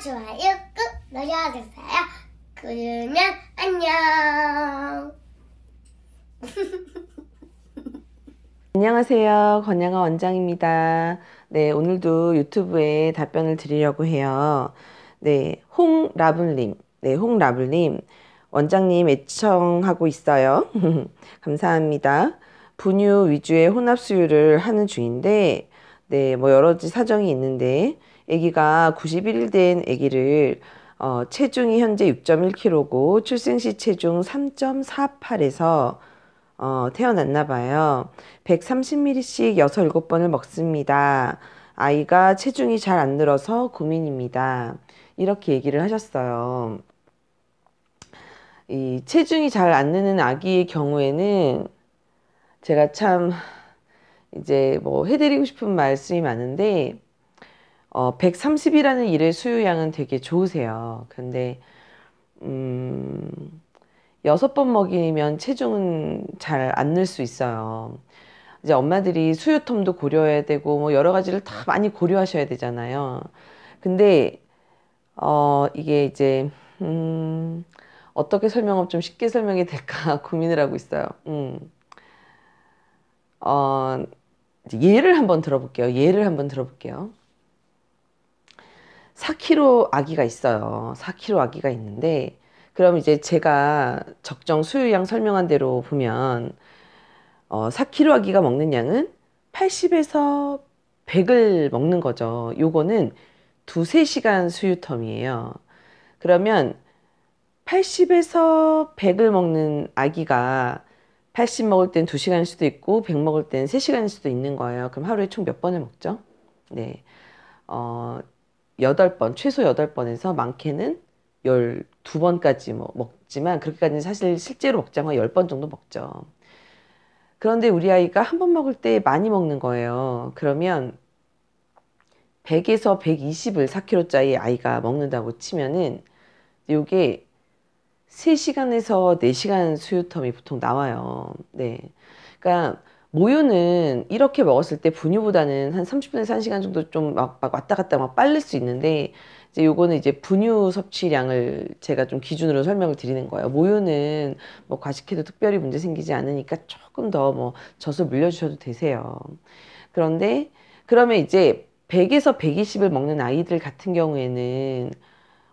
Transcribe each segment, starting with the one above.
좋아요 꾹 눌러주세요. 그러면 안녕. 안녕하세요. 권양아 원장입니다. 네, 오늘도 유튜브에 답변을 드리려고 해요. 네, 홍라블님. 네, 홍라블님. 원장님 애청하고 있어요. 감사합니다. 분유 위주의 혼합 수유를 하는 중인데, 네, 뭐 여러 가지 사정이 있는데, 아기가 91일 된 아기를 어, 체중이 현재 6.1kg고 출생 시 체중 3.48에서 어, 태어났나 봐요. 130ml씩 6, 7번을 먹습니다. 아이가 체중이 잘 안 늘어서 고민입니다. 이렇게 얘기를 하셨어요. 이 체중이 잘 안 느는 아기의 경우에는 제가 참 이제 뭐 해드리고 싶은 말씀이 많은데 어, 130이라는 일의 수요량은 되게 좋으세요. 근데 음, 여섯 번 먹이면 체중은 잘 안 늘 수 있어요. 이제 엄마들이 수유텀도 고려해야 되고 뭐 여러 가지를 다 많이 고려하셔야 되잖아요. 근데 어 이게 이제 음 어떻게 설명하면 좀 쉽게 설명이 될까 고민을 하고 있어요. 음. 어 예를 한번 들어볼게요. 예를 한번 들어볼게요. 4kg 아기가 있어요. 4kg 아기가 있는데 그럼 이제 제가 적정 수유량 설명한 대로 보면 어, 4kg 아기가 먹는 양은 80에서 100을 먹는 거죠. 요거는 2, 3 시간 수유 텀이에요. 그러면 80에서 100을 먹는 아기가 80 먹을 땐 2시간일 수도 있고 100 먹을 땐 3시간일 수도 있는 거예요. 그럼 하루에 총 몇 번을 먹죠? 네. 어, 8번 최소 8 번에서 많게는 1 2 번까지뭐 먹지만 그렇게까지는 사실 실제로 먹자면 1 0번 정도 먹죠. 그런데 우리 아이가 한 번 먹을 때 많이 먹는 거예요. 그러면 100에서 120을 4kg짜리 아이가 먹는다고 치면은 요게 3시간에서 4시간 수유텀이 보통 나와요. 네. 그러니까 모유는 이렇게 먹었을 때 분유보다는 한 30분에서 1시간 정도 좀 막 막 왔다 갔다 막 빨릴 수 있는데 이제 요거는 이제 분유 섭취량을 제가 좀 기준으로 설명을 드리는 거예요. 모유는 뭐 과식해도 특별히 문제 생기지 않으니까 조금 더 뭐 젖을 물려주셔도 되세요. 그런데 그러면 이제 100에서 120을 먹는 아이들 같은 경우에는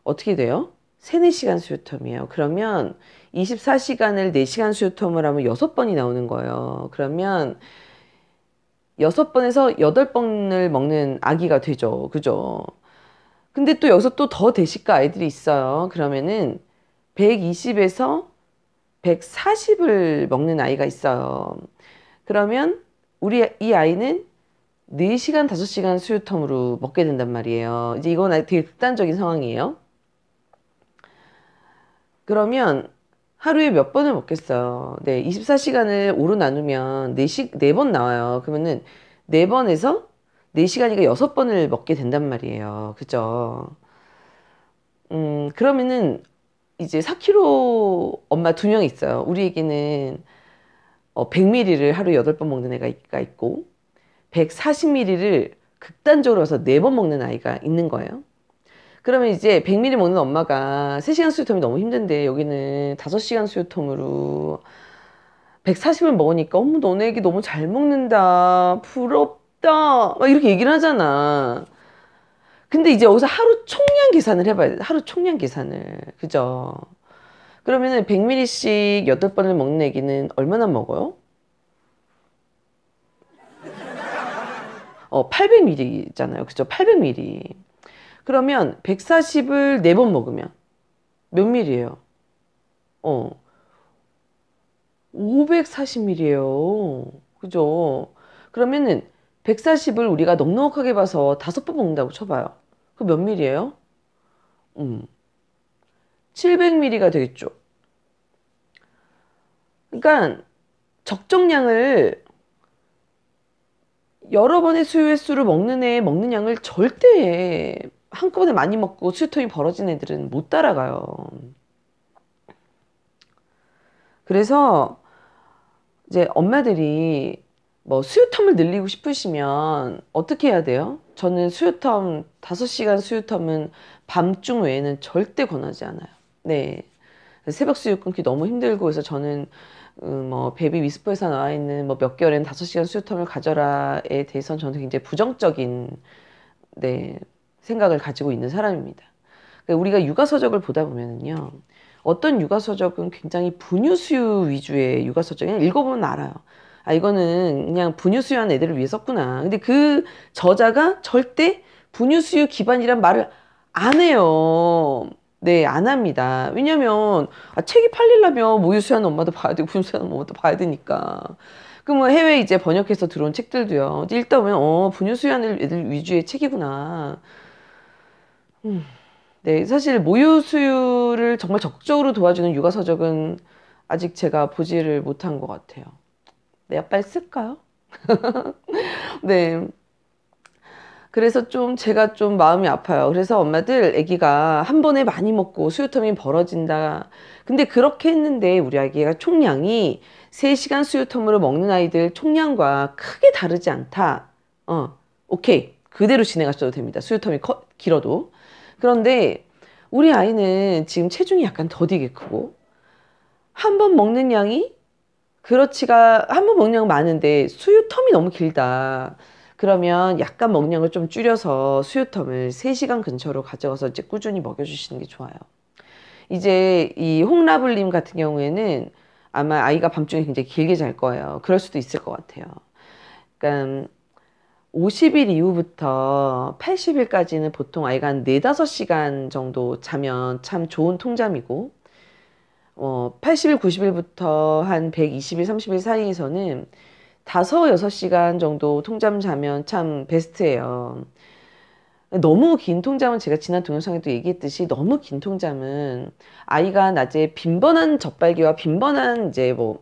어떻게 돼요? 3, 4시간 수유텀이에요. 그러면 24시간을 4시간 수요텀을 하면 6번이 나오는 거예요. 그러면 6번에서 8번을 먹는 아기가 되죠. 그죠? 근데 또 여기서 또 더 대식가 아이들이 있어요. 그러면은 120에서 140을 먹는 아이가 있어요. 그러면 우리 이 아이는 4시간, 5시간 수유텀으로 먹게 된단 말이에요. 이제 이건 되게 극단적인 상황이에요. 그러면 하루에 몇 번을 먹겠어요. 네, 24시간을 5로 나누면 4시, 4번 나와요. 그러면은 4번에서 4시간이니까 6번을 먹게 된단 말이에요. 그죠? 음, 그러면은 이제 4kg 엄마 두명 있어요. 우리에게는 어, 100ml를 하루 8번 먹는 애가 있고 140ml를 극단적으로 해서 4번 먹는 아이가 있는 거예요. 그러면 이제 100ml 먹는 엄마가 3시간 수유통이 너무 힘든데 여기는 5시간 수유통으로 140을 먹으니까 어머 너네 애기 너무 잘 먹는다 부럽다 막 이렇게 얘기를 하잖아 근데 이제 여기서 하루 총량 계산을 해봐야 돼 하루 총량 계산을 그죠 그러면은 100ml씩 8번을 먹는 애기는 얼마나 먹어요? 어 800ml잖아요 그죠 800ml 그러면 140을 4번 먹으면 몇 밀이에요? 어. 540밀이에요. 그죠? 그러면은 140을 우리가 넉넉하게 봐서 다섯 번 먹는다고 쳐봐요. 그몇 밀이에요? 음. 700ml가 되겠죠. 그러니까 적정량을 여러 번의 수유 횟수를 먹는 애 먹는 양을 절대 한꺼번에 많이 먹고 수유통이 벌어진 애들은 못 따라가요. 그래서 이제 엄마들이 뭐 수유텀을 늘리고 싶으시면 어떻게 해야 돼요? 저는 수유텀 5시간 수유텀은 밤중 외에는 절대 권하지 않아요. 네. 새벽 수유 끊기 너무 힘들고 해서 저는 음, 뭐 베이비 위스퍼에서 나와 있는 뭐 몇 개월엔 5시간 수유텀을 가져라에 대해서는 저는 굉장히 부정적인 네, 생각을 가지고 있는 사람입니다. 그 우리가 육아서적을 보다 보면은요. 어떤 육아서적은 굉장히 분유수유 위주의 육아서적이 읽어보면 알아요. 아, 이거는 그냥 분유수유한 애들을 위해 썼구나. 근데 그 저자가 절대 분유수유 기반이란 말을 안 해요. 네, 안 합니다. 왜냐면, 아, 책이 팔리려면 모유수유한 엄마도 봐야 되고, 분유수유하 엄마도 봐야 되니까. 그럼 뭐 해외 이제 번역해서 들어온 책들도요. 읽다 보면, 어, 분유수유한 애들 위주의 책이구나. 음. 네, 사실 모유 수유를 정말 적극적으로 도와주는 육아 서적은 아직 제가 보지를 못한 것 같아요. 네, 아빠 쓸까요? 네. 그래서 좀 제가 좀 마음이 아파요. 그래서 엄마들 아기가 한 번에 많이 먹고 수유텀이 벌어진다. 근데 그렇게 했는데 우리 아기가 총량이 3시간 수유텀으로 먹는 아이들 총량과 크게 다르지 않다. 어, 오케이. 그대로 진행하셔도 됩니다. 수유텀이 커, 길어도. 그런데 우리 아이는 지금 체중이 약간 더디게 크고 한 번 먹는 양이 그렇지가 한 번 먹는 양은 많은데 수유 텀이 너무 길다. 그러면 약간 먹는양을좀 줄여서 수유텀을 3시간 근처로 가져가서 이제 꾸준히 먹여주시는 게 좋아요. 이제 이 홍라블님 같은 경우에는 아마 아이가 밤중에 굉장히 길게 잘 거예요. 그럴 수도 있을 것 같아요. 그러니까 50일 이후부터 80일까지는 보통 아이가 한 4, 5시간 정도 자면 참 좋은 통잠이고, 어, 80일, 90일부터 한 120일, 30일 사이에서는 5, 6시간 정도 통잠 자면 참 베스트예요. 너무 긴 통잠은 제가 지난 동영상에도 얘기했듯이 너무 긴 통잠은 아이가 낮에 빈번한 젖발기와 빈번한 이제 뭐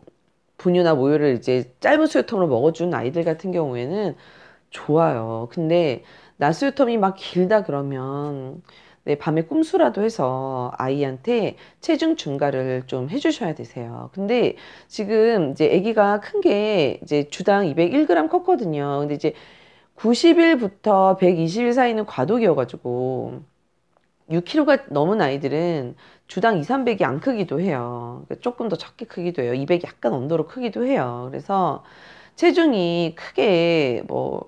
분유나 모유를 이제 짧은 수유통으로 먹어준 아이들 같은 경우에는 좋아요. 근데 나스유텀이 막 길다 그러면 네, 밤에 꼼수라도 해서 아이한테 체중 증가를 좀 해주셔야 되세요. 근데 지금 이제 아기가 큰 게 이제 주당 201g 컸거든요. 근데 이제 90일부터 120일 사이는 과도기여가지고 6kg가 넘은 아이들은 주당 2, 300이 안 크기도 해요. 그러니까 조금 더 적게 크기도 해요. 2 0 0 약간 언더로 크기도 해요. 그래서 체중이 크게 뭐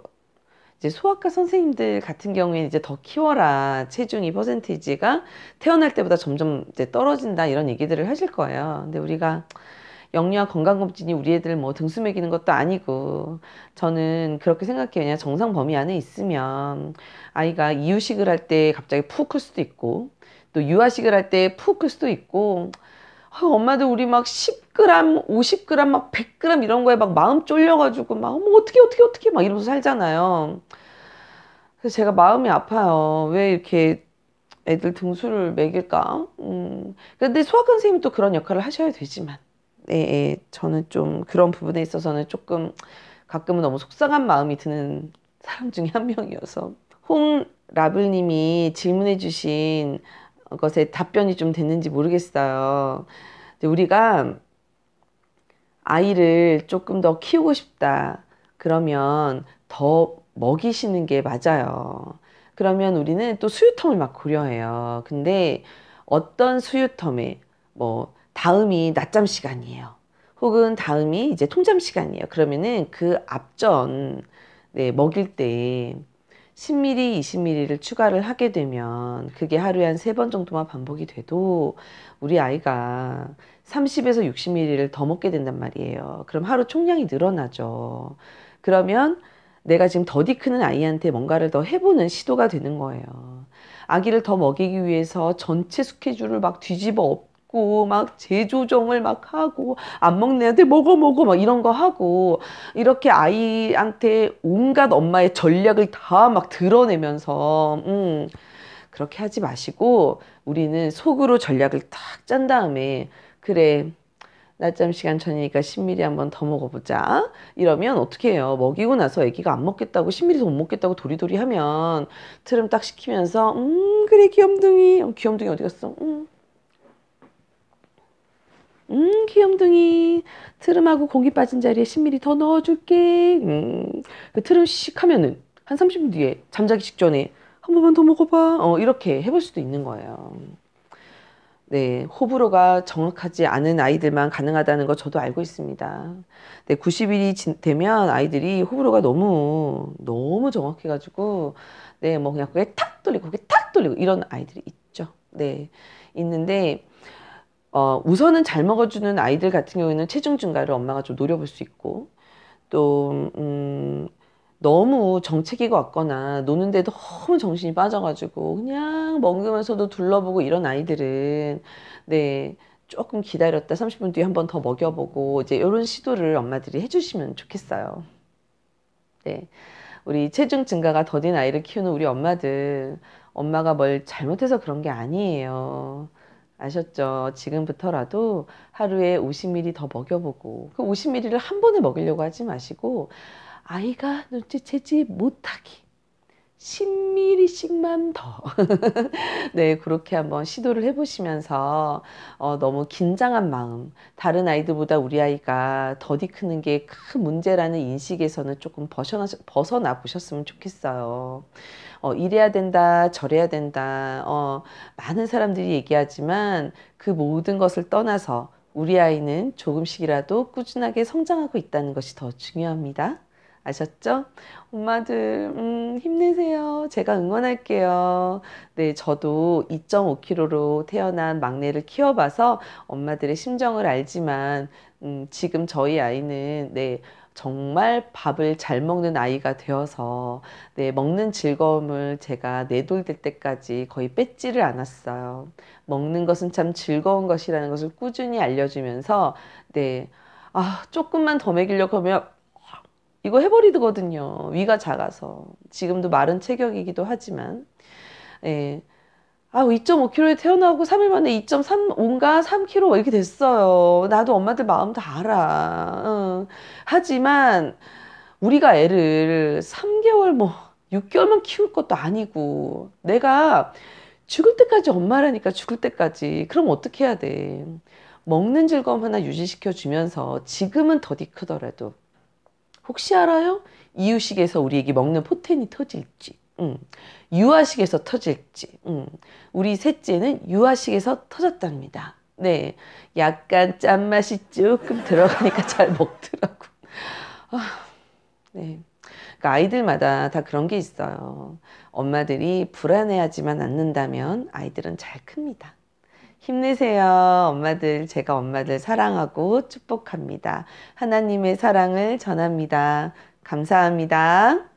이제 소아과 선생님들 같은 경우에 이제 더 키워라 체중이 퍼센티지가 태어날 때보다 점점 이제 떨어진다 이런 얘기들을 하실 거예요. 근데 우리가 영유아 건강검진이 우리 애들 뭐 등수 매기는 것도 아니고 저는 그렇게 생각해요. 그냥 정상 범위 안에 있으면 아이가 이유식을 할 때 갑자기 푹 클 수도 있고 또 유아식을 할 때 푹 클 수도 있고 아, 엄마들 우리 막 10g, 50g, 막 100g 이런 거에 막 마음 쫄려가지고 막 어머 어떻게 어떻게 어떻게 막 이러면서 살잖아요. 그래서 제가 마음이 아파요. 왜 이렇게 애들 등수를 매길까? 음. 근데 수학 선생님이 또 그런 역할을 하셔야 되지만, 예, 예, 저는 좀 그런 부분에 있어서는 조금 가끔은 너무 속상한 마음이 드는 사람 중에 한 명이어서 홍라블님이 질문해주신 것에 답변이 좀 됐는지 모르겠어요. 우리가 아이를 조금 더 키우고 싶다. 그러면 더 먹이시는 게 맞아요. 그러면 우리는 또 수유텀을 막 고려해요. 근데 어떤 수유텀에 뭐 다음이 낮잠 시간이에요. 혹은 다음이 이제 통잠 시간이에요. 그러면은 그 앞전 네, 먹일 때 10mm, 20mm를 추가를 하게 되면 그게 하루에 한 세 번 정도만 반복이 돼도 우리 아이가 30에서 60mm를 더 먹게 된단 말이에요. 그럼 하루 총량이 늘어나죠. 그러면 내가 지금 더디 크는 아이한테 뭔가를 더 해보는 시도가 되는 거예요. 아기를 더 먹이기 위해서 전체 스케줄을 막 뒤집어 먹고 막 재조정을 막 하고 안 먹는 애한 먹어 먹어 막 이런 거 하고 이렇게 아이한테 온갖 엄마의 전략을 다 막 드러내면서 음 그렇게 하지 마시고 우리는 속으로 전략을 딱 짠 다음에 그래 낮잠 시간 전이니까 10ml 한번 더 먹어보자 이러면 어떻게 해요 먹이고 나서 애기가안 먹겠다고 10ml 더 못 먹겠다고 도리도리 하면 트름 딱 시키면서 음 그래 귀염둥이 어, 귀염둥이 어디 갔어 음음 귀염둥이 트름하고 공기 빠진 자리에 1 0 m l 더 넣어줄게 음, 그 트름 씩 하면은 한 30분 뒤에 잠자기 직전에 한 번만 더 먹어봐 어, 이렇게 해볼 수도 있는 거예요 네, 호불호가 정확하지 않은 아이들만 가능하다는 거 저도 알고 있습니다. 네, 90일이 되면 아이들이 호불호가 너무 너무 정확해가지고 네, 뭐 그냥 그게 탁 돌리고 그게 탁 돌리고 이런 아이들이 있죠. 네, 있는데 어, 우선은 잘 먹어주는 아이들 같은 경우에는 체중 증가를 엄마가 좀 노려볼 수 있고 또 음, 너무 정체기가 왔거나 노는데도 너무 정신이 빠져가지고 그냥 먹으면서도 둘러보고 이런 아이들은 네 조금 기다렸다 30분 뒤에 한 번 더 먹여보고 이제 이런 시도를 엄마들이 해주시면 좋겠어요. 네. 우리 체중 증가가 더딘 아이를 키우는 우리 엄마들 엄마가 뭘 잘못해서 그런 게 아니에요. 아셨죠? 지금부터라도 하루에 50ml 더 먹여보고 그 50ml를 한 번에 먹이려고 하지 마시고 아이가 눈치채지 못하기 10mm씩만 더. 네, 그렇게 한번 시도를 해보시면서 어, 너무 긴장한 마음, 다른 아이들보다 우리 아이가 더디 크는 게 큰 문제라는 인식에서는 조금 벗어나, 벗어나 보셨으면 좋겠어요. 어, 이래야 된다, 저래야 된다, 어, 많은 사람들이 얘기하지만 그 모든 것을 떠나서 우리 아이는 조금씩이라도 꾸준하게 성장하고 있다는 것이 더 중요합니다. 아셨죠? 엄마들 음, 힘내세요. 제가 응원할게요. 네, 저도 2.5kg로 태어난 막내를 키워봐서 엄마들의 심정을 알지만 음, 지금 저희 아이는 네. 정말 밥을 잘 먹는 아이가 되어서 네, 먹는 즐거움을 제가 내돌될 때까지 거의 뺏지를 않았어요. 먹는 것은 참 즐거운 것이라는 것을 꾸준히 알려주면서 네, 아, 조금만 더 먹이려고 하면 이거 해버리거든요. 위가 작아서. 지금도 마른 체격이기도 하지만. 예. 아, 2.5kg에 태어나고 3일 만에 2.3인가 3kg 뭐 이렇게 됐어요. 나도 엄마들 마음 다 알아. 응. 어. 하지만 우리가 애를 3개월 뭐 6개월만 키울 것도 아니고 내가 죽을 때까지 엄마라니까 죽을 때까지 그럼 어떻게 해야 돼? 먹는 즐거움 하나 유지시켜 주면서 지금은 더디 크더라도 혹시 알아요? 이유식에서 우리에게 먹는 포텐이 터질지. 음. 유아식에서 터질지. 음. 우리 셋째는 유아식에서 터졌답니다. 네. 약간 짠맛이 조금 들어가니까 잘 먹더라고. 아, 네. 그러니까 아이들마다 다 그런 게 있어요. 엄마들이 불안해하지만 않는다면 아이들은 잘 큽니다. 힘내세요. 엄마들, 제가 엄마들 사랑하고 축복합니다. 하나님의 사랑을 전합니다. 감사합니다.